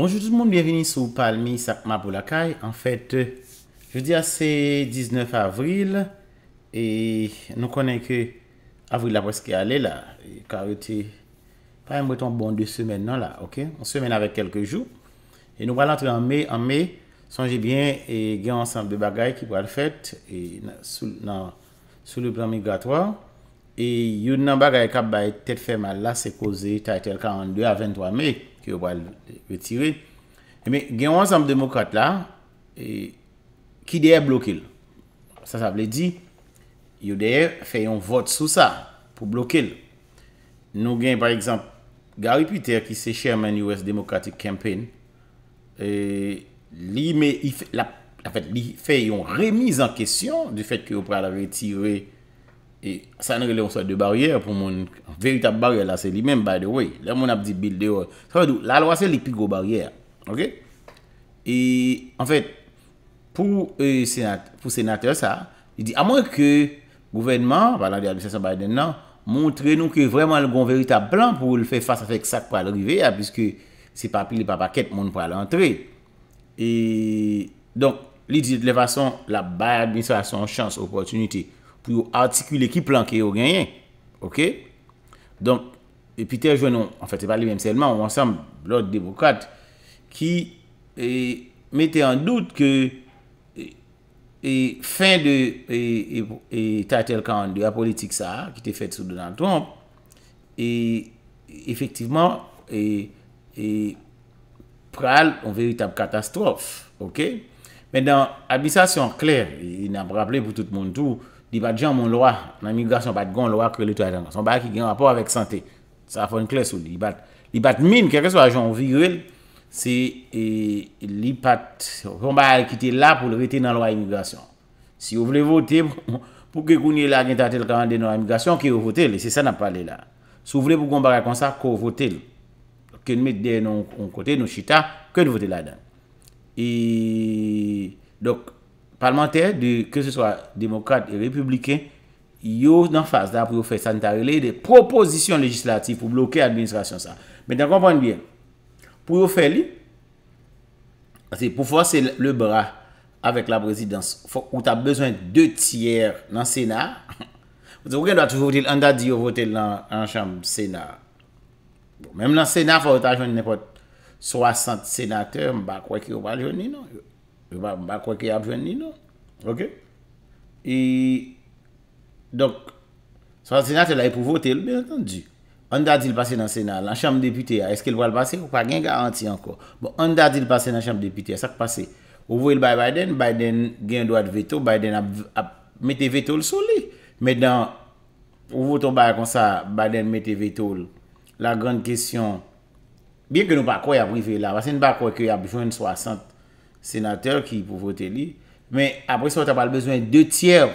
Bonjour tout le monde, bienvenue sur Palmy Sakma Poulakay En fait, euh, je vous dis assez 19 avril Et nous connait que avril a presque allé là Car il y a pas un breton bon deux semaines non là, ok? On se mène avec quelques jours Et nous voilà entrés en mai, en mai Songez bien et gagnez ensemble des bagailles qui vont être faites Et sous le plan migratoire Et il y a eu des bagailles qui ont été fait mal là C'est causé, t'as été le 42 à 23 mai ki yo pral retire. Eme, gen wansanm demokrate la, e, ki deye blokil. Sa sa vle di, yo deye fè yon vot sou sa, pou blokil. Nou gen, par exemple, Gary Putter, ki se chairman US Democratic Campaign, e, li fè yon remis an kesyon di fè ki yo pral avetire yon vot sou sa. Sanre lè ou sa de barrièr pou moun veritab barrièr la se li men, by the way. Lè moun ap di euh, bil non, de ou. La lwa se li pigou barrièr. En fèt, pou senatèr sa, a mwen ke gouvenman, moun tre nou ke vreman lè goun veritab plan pou lè fè fà sa fèk sak pa lè rive ya, piske se papili pa pa kèt moun pa lè antre. Don, li di de lè fason, la baye administrasyon chans, opportunitey. pou yo artikule ki planke yo genyen. Ok? Don, epi te jwenon, an fète vali mèm sèlman, ou ansèm lòt dèvokat, ki e, mètè an dout ke e, e, fèn de ta tel kan de la politik sa, ki te fèt sou Donald Trump, efektivman, pral an veritab katastrof. Ok? Mèndan, api sa sè an klèr, e nan pralè pou tout moun tou, li bat jan moun lwa, nan imigrasyon bat gon lwa kre leto a dan. Son bat ki gen rapor avèk sante. Sa fòn kles ou li bat. Li bat min, kèkè so ajon ou vigüel, se li pat kon bat a ekite la pou le vete nan lwa imigrasyon. Si ou vle votè, pou ke kounye la gen tatèl kande nan imigrasyon, ki ou votè li. Se sa nan palè la. Se ou vle pou kon bat a konsa, kon votè li. Kèn met de nou kote, nou chita, kèn votè la dan. E... Dok... Palmanter, ke se swa demokrat republiken, yo nan fase da pou yo fè sanitarile, de proposisyon legislatif pou blokè administrasyon sa. Mè nan kompanyen, pou yo fè li, pou fòse le bra avèk la presidans, ou ta bezwen de tièr nan senar, ou gen do a tou votil, an da di yo votil nan chanm senar. Mèm nan senar, fò ou ta joun nè pot 60 senater, mba kwa ki yo wajouni, nan yo. Ba kwen ki ap jwen ni nou. Ok? E, donk, sa senatè la e pou votè lè, mè yon tondi. Onda di l'passe nan senatè, lan chanm deputè ya, eske l'wa l'passe, ou pa gen garanti anko. Bon, onda di l'passe nan chanm deputè ya, sa k'passe. Ou vwe l'bay Biden, Biden gen doat veto, Biden ap, mette veto l'sou lè. Mè dan, ou voton bay kon sa, Biden mette veto lè. La gwen kèsyon, biè kwen nou ba kwen ap rive la, wase n'ba kwen ki ap jwen 60, senatèr ki pou votè li. Mè apres yon tapal bezwen de tièr,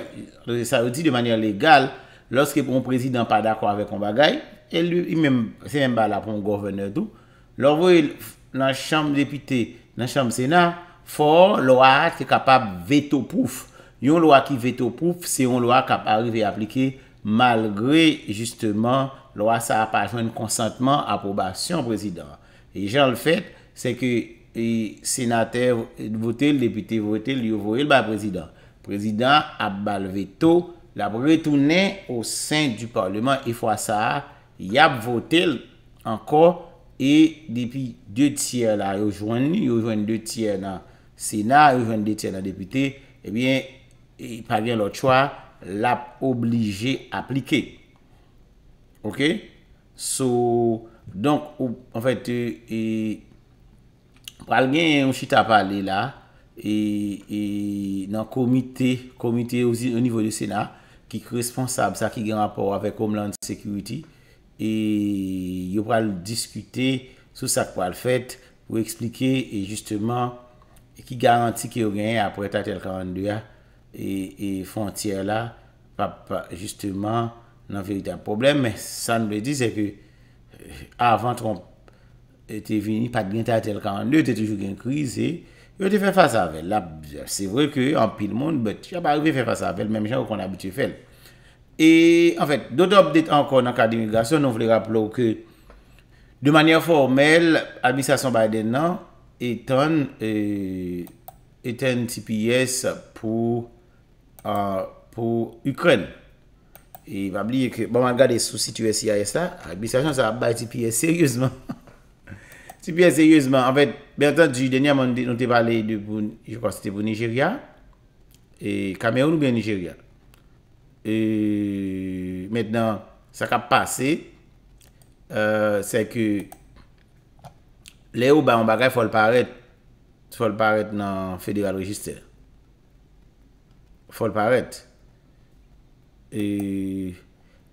sa yon di de manèr lègal, lòske pou an prezidant pa d'akwa avè kon bagay, se mbè la pou an govenèr dò. Lò vò yon, nan chamb depité, nan chamb sèna, fò lò a at kè kapab vétopouf. Yon lò a kè vétopouf, se yon lò a kaparive aplikè malgré, jistèman, lò a sa apajon konsantman apobasyon prezidant. Yon lò fèt, se kè E senatèr votèl, depité votèl, yo votèl ba prezident. Prezident ap balve to, la prezident nan au sein du parlement, e fwa sa, yap votèl ankor, e depi 2 tiyèr la yo jwenni, yo jwenni 2 tiyèr nan senat, yo jwenni 2 tiyèr nan depité, ebyen, eh e pavèl lò chwa, l'ap oblige aplike. Ok? So, donk, ou, an fèt, e, e, pral gen yon chit ap pale la, e, e nan komite, komite yon nivou de sena, ki responsab sa ki gen rapor avek Homeland Security, e yo pral diskute sou sa pral fet, pou eksplike, e justeman, e, ki garanti ki yo gen apreta tel kran lua, e, e fontye la, pa pa, justeman, nan veritab problem, men, sa nou be di, se ke, eh, avan tromp, ete vini pat gintay tel kan an de, ete toujou gen krize, ete fè fasa avèl. C'è vre kè an pi l moun, bet chè ap ap avè fè fasa avèl, mèm chè wè kon abit fèl. Et en fèt, dodo obdèt an kon an ka demigrasyon, nou vle rap lò kè, de manyèr formèl, abisasyon bay den nan, etan, e, etan TPS pou, pou Ukrèn. Et va bliye kè, bon man gade sou situè si a yè sa, abisasyon sa bay TPS seryèzman. Sipye seyezman, en fèt, bèrta di denya moun te pale, jè kon se te pou Nigeria, e kame ou nou bè Nigeria. E mètnen, sa ka pase, se ke le ou ba mou bagay fol paret, fol paret nan Federal Register. Fol paret. E,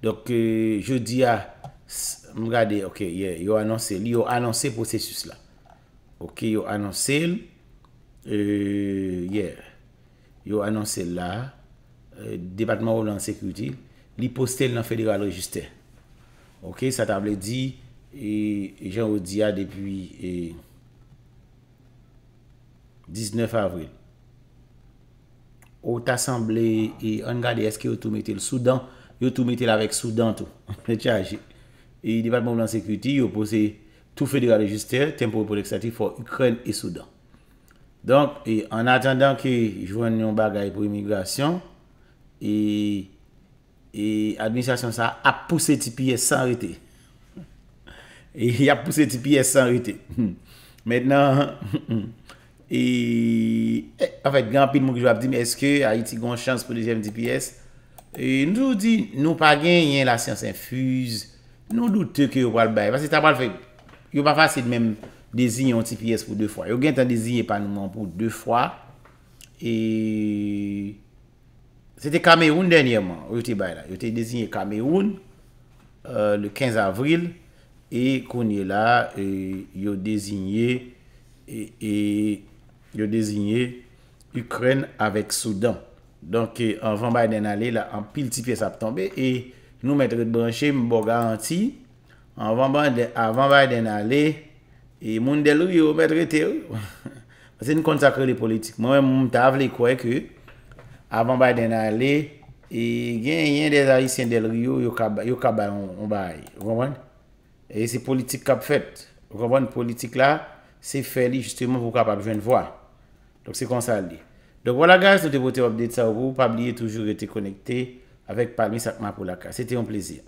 doke, jè di a... Nou gade, ok, yo anonsel. Li yo anonsel posesis la. Ok, yo anonsel. Eee, yeah. Yo anonsel la. E, Depatman ou lansek wou di. Li postel nan federal register. Ok, sa table di. E, e jan wou di ya depi. 19 e, avril. Ou tasemble. E, an gade, eske yo tou metel. Soudan, yo tou metel avek Soudan tou. Ne chaje. E di pat moun nan sekreti yo pose tou federal register tempo pou dekstatif pou Ukren e Soudan. Donk, en atendan ki jwenn yon bagay pou emigrasyon, e administrasyon sa ap pouse TPS san rite. E ap pouse TPS san rite. Mètenan, e an fèd, gampil moun ki jwa ap di, mè eske a iti goun chans pou dekstatif pou TPS. E nou di, nou pa gen yon la siyans infuze, Nou doute ke yo pal baye. Basi ta pal fe, yo pa fase de menm dezyn yon ti piyes pou 2 fwa. Yo gen tan dezyn yon panman pou 2 fwa. E... Sete Kameyoun denyèman. Yo te baye la. Yo te dezyn yon Kameyoun euh, le 15 avril e konye la yo dezyn yon yo dezyn yon Ukren avèk Soudan. Donk en van baye den ale la an pil ti piyes ap tombe e... Nou mètre de branche mè bo garanti, avan bay den ale, e moun del riyo mètre te ou. Mase nou kontakre li politik. Mwen moun ta avle kwe ke, avan bay den ale, e gen yen de zayi sen del riyo, yo kabay yon bay. Rouman. E se politik kap fèt. Rouman politik la, se fè li justyman pou kap ap jwen vwa. Dok se konsal di. Dok wala guys, nou te bote wap deta wou. Pabliye toujou rete konekte. avec Palmi Sakma Poulaka. C'était un plaisir.